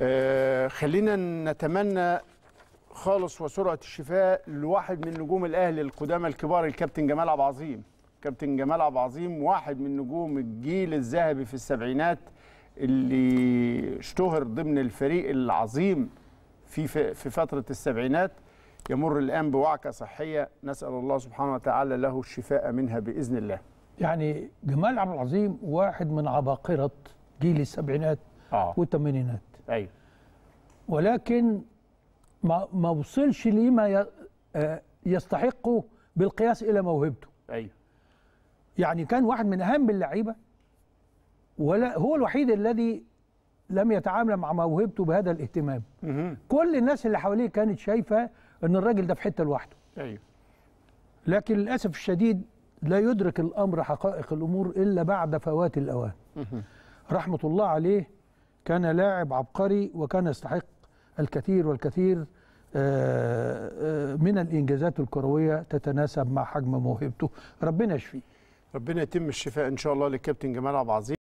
آه، خلينا نتمنى خالص وسرعه الشفاء لواحد من نجوم الاهلي القدامى الكبار الكابتن جمال عبد العظيم كابتن جمال عبد العظيم واحد من نجوم الجيل الذهبي في السبعينات اللي اشتهر ضمن الفريق العظيم في في فتره السبعينات يمر الان بوعكه صحيه نسال الله سبحانه وتعالى له الشفاء منها باذن الله. يعني جمال عبد العظيم واحد من عباقره جيل السبعينات آه. والثمانينات ايوه ولكن ما ما وصلش لما آه، يستحقه بالقياس الى موهبته ايوه يعني كان واحد من اهم اللعيبه ولا هو الوحيد الذي لم يتعامل مع موهبته بهذا الاهتمام كل الناس اللي حواليه كانت شايفه ان الراجل ده في حته لوحده ايوه لكن للاسف الشديد لا يدرك الامر حقائق الامور الا بعد فوات الاوان رحمه الله عليه كان لاعب عبقري وكان يستحق الكثير والكثير آه، آه، من الانجازات الكرويه تتناسب مع حجم موهبته ربنا يشفيه ربنا يتم الشفاء ان شاء الله للكابتن جمال عبد العزيز